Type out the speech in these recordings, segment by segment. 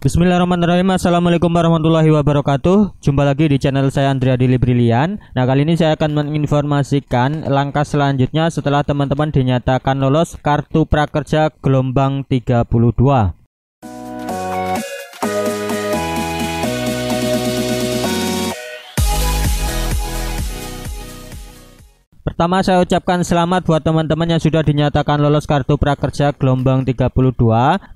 Bismillahirrahmanirrahim Assalamualaikum warahmatullahi wabarakatuh Jumpa lagi di channel saya Andrea Dili Brilian Nah kali ini saya akan menginformasikan langkah selanjutnya setelah teman-teman dinyatakan lolos kartu prakerja gelombang 32 Pertama saya ucapkan selamat buat teman-teman yang sudah dinyatakan lolos kartu prakerja gelombang 32.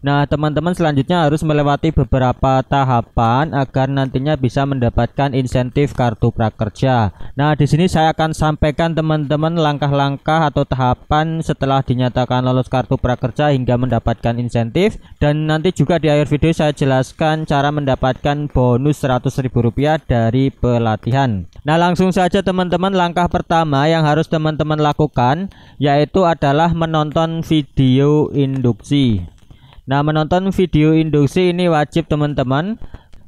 Nah, teman-teman selanjutnya harus melewati beberapa tahapan agar nantinya bisa mendapatkan insentif kartu prakerja. Nah, di sini saya akan sampaikan teman-teman langkah-langkah atau tahapan setelah dinyatakan lolos kartu prakerja hingga mendapatkan insentif dan nanti juga di akhir video saya jelaskan cara mendapatkan bonus rp rupiah dari pelatihan. Nah, langsung saja teman-teman langkah pertama yang harus teman-teman lakukan yaitu adalah menonton video induksi. Nah, menonton video induksi ini wajib teman-teman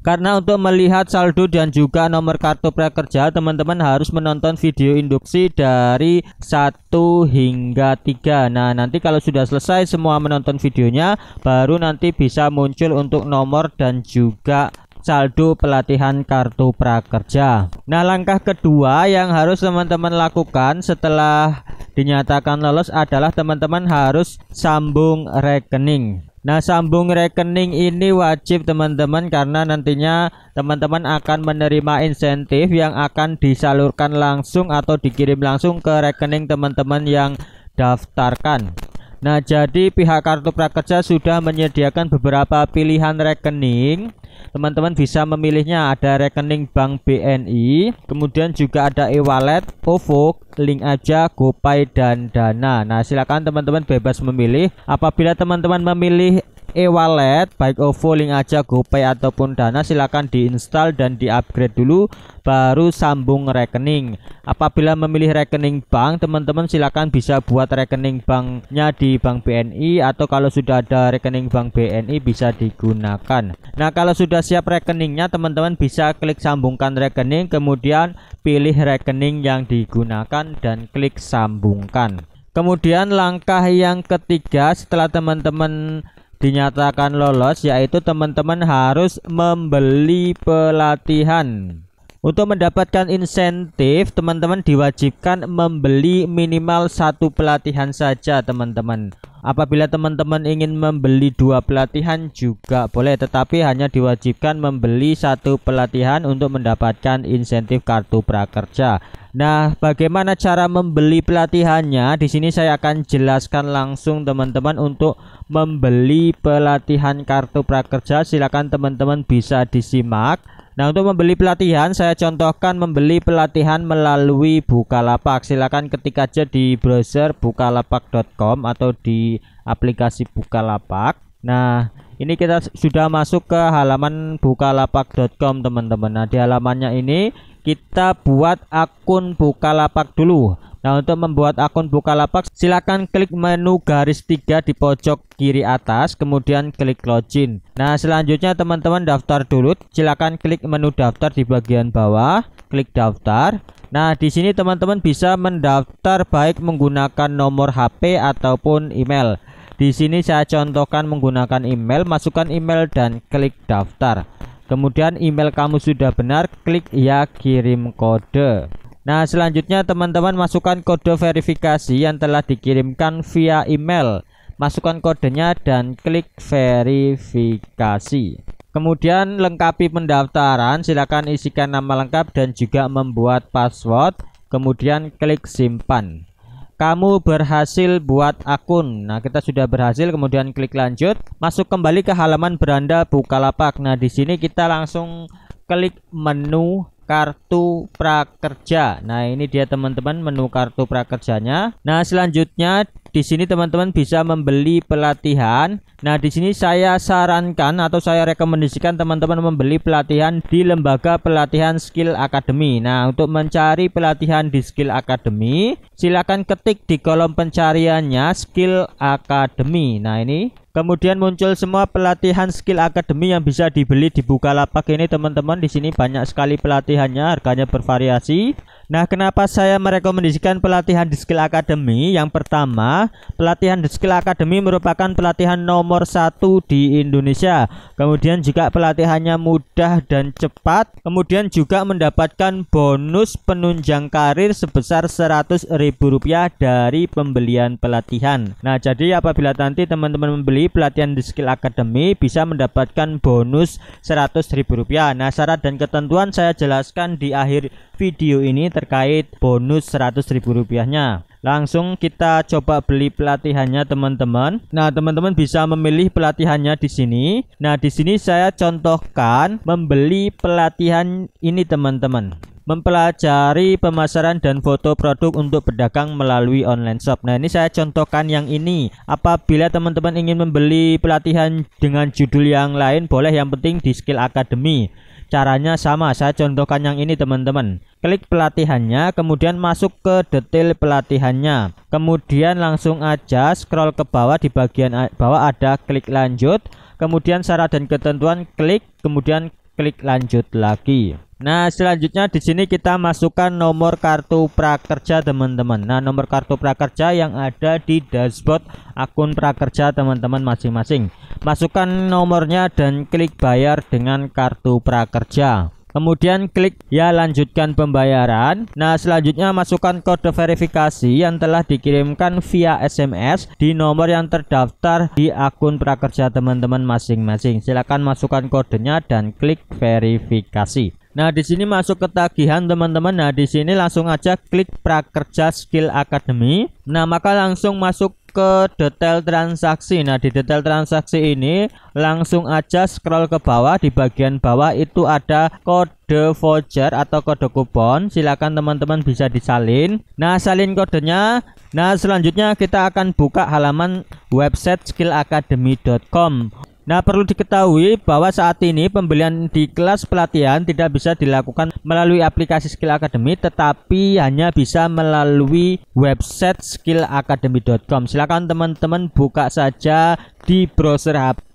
karena untuk melihat saldo dan juga nomor kartu prakerja, teman-teman harus menonton video induksi dari 1 hingga 3. Nah, nanti kalau sudah selesai semua menonton videonya, baru nanti bisa muncul untuk nomor dan juga saldo pelatihan kartu prakerja. Nah, langkah kedua yang harus teman-teman lakukan setelah dinyatakan lolos adalah teman-teman harus sambung rekening. Nah, sambung rekening ini wajib teman-teman karena nantinya teman-teman akan menerima insentif yang akan disalurkan langsung atau dikirim langsung ke rekening teman-teman yang daftarkan. Nah, jadi pihak Kartu Prakerja sudah menyediakan beberapa pilihan rekening teman-teman bisa memilihnya ada rekening bank BNI kemudian juga ada e-wallet OVO link aja GoPay dan Dana nah silakan teman-teman bebas memilih apabila teman-teman memilih e-wallet baik OVO, link aja, GoPay ataupun Dana silakan diinstal dan diupgrade dulu baru sambung rekening. Apabila memilih rekening bank, teman-teman silakan bisa buat rekening banknya di Bank BNI atau kalau sudah ada rekening Bank BNI bisa digunakan. Nah, kalau sudah siap rekeningnya, teman-teman bisa klik sambungkan rekening kemudian pilih rekening yang digunakan dan klik sambungkan. Kemudian langkah yang ketiga setelah teman-teman dinyatakan lolos yaitu teman-teman harus membeli pelatihan untuk mendapatkan insentif, teman-teman diwajibkan membeli minimal satu pelatihan saja, teman-teman. Apabila teman-teman ingin membeli dua pelatihan juga boleh, tetapi hanya diwajibkan membeli satu pelatihan untuk mendapatkan insentif kartu prakerja. Nah, bagaimana cara membeli pelatihannya? Di sini saya akan jelaskan langsung teman-teman untuk membeli pelatihan kartu prakerja. Silakan teman-teman bisa disimak Nah, untuk membeli pelatihan, saya contohkan membeli pelatihan melalui Bukalapak. Silahkan ketik aja di browser bukalapak.com atau di aplikasi Bukalapak. Nah, ini kita sudah masuk ke halaman bukalapak.com, teman-teman. Nah, di halamannya ini kita buat akun Bukalapak dulu. Nah untuk membuat akun Bukalapak silahkan klik menu garis tiga di pojok kiri atas kemudian klik login Nah selanjutnya teman-teman daftar dulu Silahkan klik menu daftar di bagian bawah klik daftar Nah di sini teman-teman bisa mendaftar baik menggunakan nomor HP ataupun email di sini saya contohkan menggunakan email, masukkan email dan klik daftar. Kemudian email kamu sudah benar, klik ya kirim kode. Nah, selanjutnya teman-teman masukkan kode verifikasi yang telah dikirimkan via email. Masukkan kodenya dan klik verifikasi. Kemudian lengkapi pendaftaran, silakan isikan nama lengkap dan juga membuat password, kemudian klik simpan. Kamu berhasil buat akun. Nah, kita sudah berhasil, kemudian klik lanjut. Masuk kembali ke halaman beranda Bukalapak. Nah, di sini kita langsung klik menu kartu prakerja. Nah, ini dia teman-teman menu kartu prakerjanya. Nah, selanjutnya di sini teman-teman bisa membeli pelatihan. Nah, di sini saya sarankan atau saya rekomendasikan teman-teman membeli pelatihan di lembaga pelatihan Skill Academy. Nah, untuk mencari pelatihan di Skill Academy, silakan ketik di kolom pencariannya Skill Academy. Nah, ini Kemudian muncul semua pelatihan skill akademi yang bisa dibeli di Bukalapak ini teman-teman di sini banyak sekali pelatihannya harganya bervariasi. Nah, kenapa saya merekomendasikan pelatihan di skill akademi? Yang pertama, pelatihan di skill akademi merupakan pelatihan nomor satu di Indonesia. Kemudian juga pelatihannya mudah dan cepat. Kemudian juga mendapatkan bonus penunjang karir sebesar Rp100.000 dari pembelian pelatihan. Nah, jadi apabila nanti teman-teman membeli pelatihan di Skill Academy bisa mendapatkan bonus Rp100.000. Nah, syarat dan ketentuan saya jelaskan di akhir video ini terkait bonus Rp100.000-nya. Langsung kita coba beli pelatihannya teman-teman. Nah, teman-teman bisa memilih pelatihannya di sini. Nah, di sini saya contohkan membeli pelatihan ini teman-teman mempelajari pemasaran dan foto produk untuk berdagang melalui online shop. Nah, ini saya contohkan yang ini. Apabila teman-teman ingin membeli pelatihan dengan judul yang lain, boleh yang penting di Skill Academy. Caranya sama, saya contohkan yang ini teman-teman. Klik pelatihannya, kemudian masuk ke detail pelatihannya. Kemudian langsung aja scroll ke bawah di bagian bawah ada klik lanjut. Kemudian syarat dan ketentuan klik, kemudian klik lanjut lagi. Nah, selanjutnya di sini kita masukkan nomor kartu prakerja, teman-teman. Nah, nomor kartu prakerja yang ada di dashboard akun prakerja teman-teman masing-masing. Masukkan nomornya dan klik bayar dengan kartu prakerja. Kemudian klik ya lanjutkan pembayaran. Nah, selanjutnya masukkan kode verifikasi yang telah dikirimkan via SMS di nomor yang terdaftar di akun prakerja teman-teman masing-masing. Silakan masukkan kodenya dan klik verifikasi. Nah, di sini masuk ke tagihan teman-teman. Nah, di sini langsung aja klik prakerja skill academy. Nah, maka langsung masuk ke detail transaksi. Nah, di detail transaksi ini langsung aja scroll ke bawah di bagian bawah itu ada kode voucher atau kode kupon. Silakan teman-teman bisa disalin. Nah, salin kodenya. Nah, selanjutnya kita akan buka halaman website skillacademy.com. Nah, perlu diketahui bahwa saat ini pembelian di kelas pelatihan tidak bisa dilakukan melalui aplikasi Skill Academy, tetapi hanya bisa melalui website skillacademy.com. Silakan teman-teman buka saja di browser HP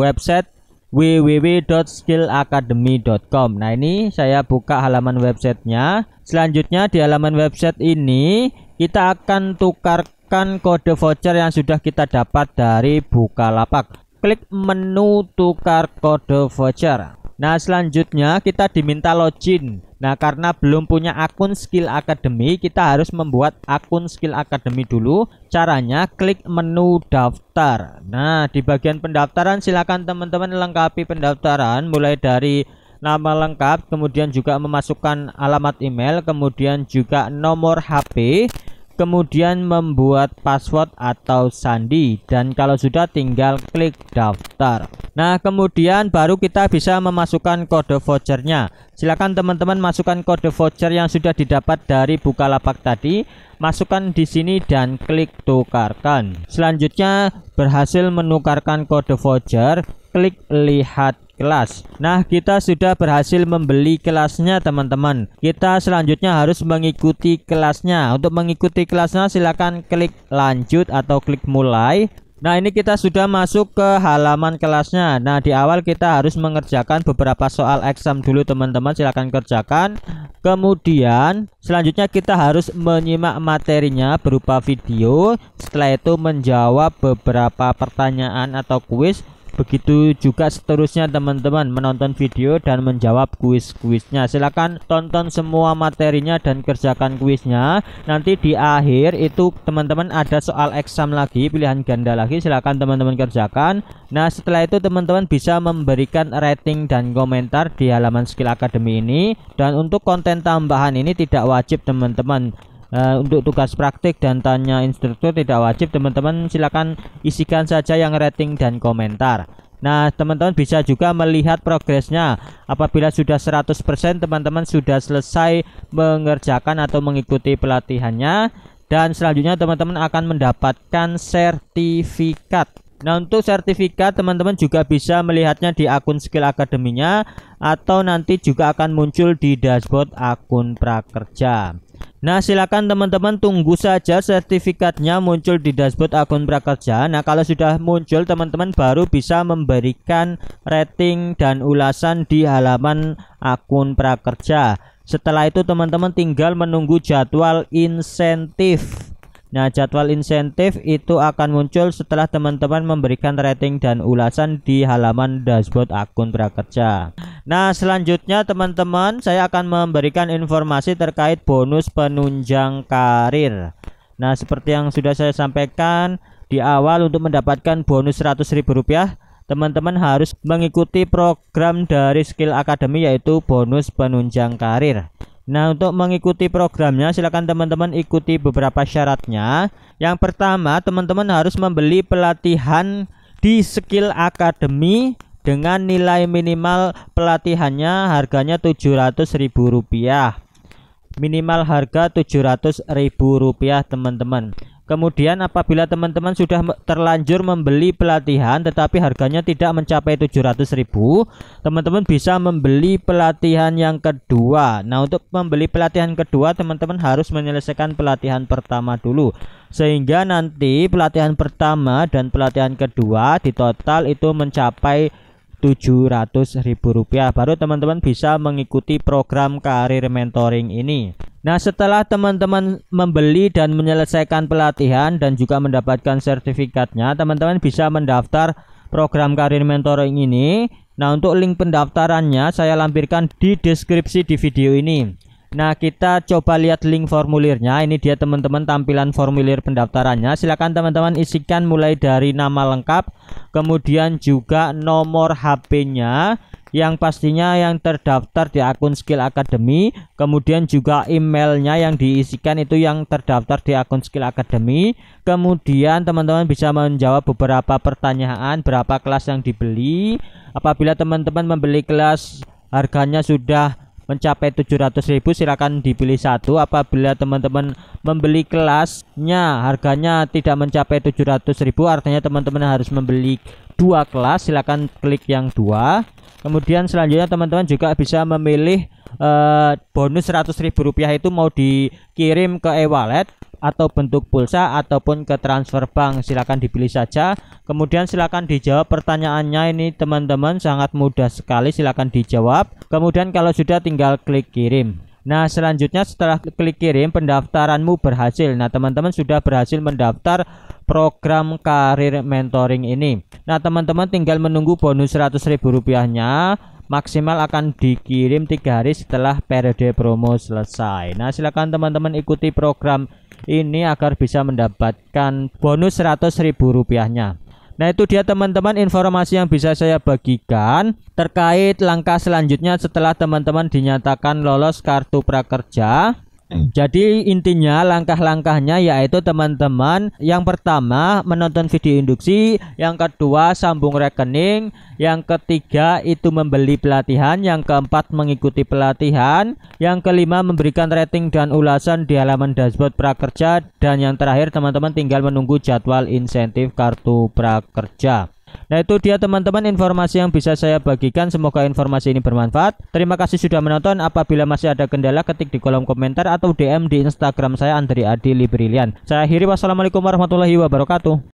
website www.skillacademy.com. Nah, ini saya buka halaman websitenya. Selanjutnya di halaman website ini kita akan tukarkan kode voucher yang sudah kita dapat dari Bukalapak klik menu tukar kode voucher. Nah, selanjutnya kita diminta login. Nah, karena belum punya akun Skill Academy, kita harus membuat akun Skill Academy dulu. Caranya klik menu daftar. Nah, di bagian pendaftaran silakan teman-teman lengkapi pendaftaran mulai dari nama lengkap, kemudian juga memasukkan alamat email, kemudian juga nomor HP, kemudian membuat password atau sandi dan kalau sudah tinggal klik daftar nah kemudian baru kita bisa memasukkan kode vouchernya silakan teman-teman masukkan kode voucher yang sudah didapat dari Bukalapak tadi masukkan di sini dan klik tukarkan selanjutnya berhasil menukarkan kode voucher klik lihat kelas. Nah, kita sudah berhasil membeli kelasnya, teman-teman. Kita selanjutnya harus mengikuti kelasnya. Untuk mengikuti kelasnya, silakan klik lanjut atau klik mulai. Nah, ini kita sudah masuk ke halaman kelasnya. Nah, di awal kita harus mengerjakan beberapa soal exam dulu, teman-teman. Silakan kerjakan. Kemudian, selanjutnya kita harus menyimak materinya berupa video. Setelah itu menjawab beberapa pertanyaan atau kuis Begitu juga seterusnya teman-teman menonton video dan menjawab kuis-kuisnya. silahkan tonton semua materinya dan kerjakan kuisnya. Nanti di akhir itu teman-teman ada soal exam lagi, pilihan ganda lagi. silahkan teman-teman kerjakan. Nah, setelah itu teman-teman bisa memberikan rating dan komentar di halaman Skill Academy ini dan untuk konten tambahan ini tidak wajib teman-teman Eh, untuk tugas praktik dan tanya instruktur tidak wajib teman-teman silakan isikan saja yang rating dan komentar Nah, teman-teman bisa juga melihat progresnya. Apabila sudah 100%, teman-teman sudah selesai mengerjakan atau mengikuti pelatihannya dan selanjutnya teman-teman akan mendapatkan sertifikat. Nah, untuk sertifikat teman-teman juga bisa melihatnya di akun Skill Akademinya atau nanti juga akan muncul di dashboard akun Prakerja. Nah silakan teman-teman tunggu saja sertifikatnya muncul di dashboard akun prakerja Nah kalau sudah muncul teman-teman baru bisa memberikan rating dan ulasan di halaman akun prakerja Setelah itu teman-teman tinggal menunggu jadwal insentif Nah, jadwal insentif itu akan muncul setelah teman-teman memberikan rating dan ulasan di halaman dashboard akun prakerja. Nah, selanjutnya teman-teman, saya akan memberikan informasi terkait bonus penunjang karir. Nah, seperti yang sudah saya sampaikan di awal untuk mendapatkan bonus Rp100.000 teman-teman harus mengikuti program dari Skill Academy yaitu bonus penunjang karir. Nah, untuk mengikuti programnya, silakan teman-teman ikuti beberapa syaratnya. Yang pertama, teman-teman harus membeli pelatihan di Skill Academy dengan nilai minimal pelatihannya harganya Rp700.000. Minimal harga Rp700.000, teman-teman. Kemudian apabila teman-teman sudah terlanjur membeli pelatihan tetapi harganya tidak mencapai 700.000, teman-teman bisa membeli pelatihan yang kedua. Nah, untuk membeli pelatihan kedua teman-teman harus menyelesaikan pelatihan pertama dulu. Sehingga nanti pelatihan pertama dan pelatihan kedua di total itu mencapai Rp700.000 baru teman-teman bisa mengikuti program karir mentoring ini. Nah, setelah teman-teman membeli dan menyelesaikan pelatihan dan juga mendapatkan sertifikatnya, teman-teman bisa mendaftar program karir mentoring ini. Nah, untuk link pendaftarannya saya lampirkan di deskripsi di video ini. Nah, kita coba lihat link formulirnya. Ini dia teman-teman tampilan formulir pendaftarannya. Silakan teman-teman isikan mulai dari nama lengkap, kemudian juga nomor HP-nya, yang pastinya yang terdaftar di akun Skill Academy kemudian juga emailnya yang diisikan itu yang terdaftar di akun Skill Academy kemudian teman-teman bisa menjawab beberapa pertanyaan berapa kelas yang dibeli apabila teman-teman membeli kelas harganya sudah mencapai ribu silakan dipilih satu apabila teman-teman membeli kelasnya harganya tidak mencapai ribu, artinya teman-teman harus membeli dua kelas silahkan klik yang dua kemudian selanjutnya teman-teman juga bisa memilih eh, bonus Rp100.000 itu mau dikirim ke e-wallet atau bentuk pulsa ataupun ke transfer bank silahkan dipilih saja kemudian silahkan dijawab pertanyaannya ini teman-teman sangat mudah sekali silahkan dijawab kemudian kalau sudah tinggal klik kirim Nah selanjutnya setelah klik kirim pendaftaranmu berhasil Nah teman-teman sudah berhasil mendaftar program karir mentoring ini. Nah, teman-teman tinggal menunggu bonus Rp100.000 rupiahnya maksimal akan dikirim tiga hari setelah periode promo selesai. Nah, silakan teman-teman ikuti program ini agar bisa mendapatkan bonus Rp100.000 rupiahnya. Nah itu dia teman-teman informasi yang bisa saya bagikan terkait langkah selanjutnya setelah teman-teman dinyatakan lolos kartu prakerja Hmm. Jadi intinya langkah-langkahnya yaitu teman-teman yang pertama menonton video induksi, yang kedua sambung rekening, yang ketiga itu membeli pelatihan, yang keempat mengikuti pelatihan, yang kelima memberikan rating dan ulasan di halaman dashboard prakerja dan yang terakhir teman-teman tinggal menunggu jadwal insentif kartu prakerja. Nah itu dia teman-teman informasi yang bisa saya bagikan Semoga informasi ini bermanfaat Terima kasih sudah menonton Apabila masih ada kendala ketik di kolom komentar Atau DM di Instagram saya Andri Adi Librilian Saya akhiri wassalamualaikum warahmatullahi wabarakatuh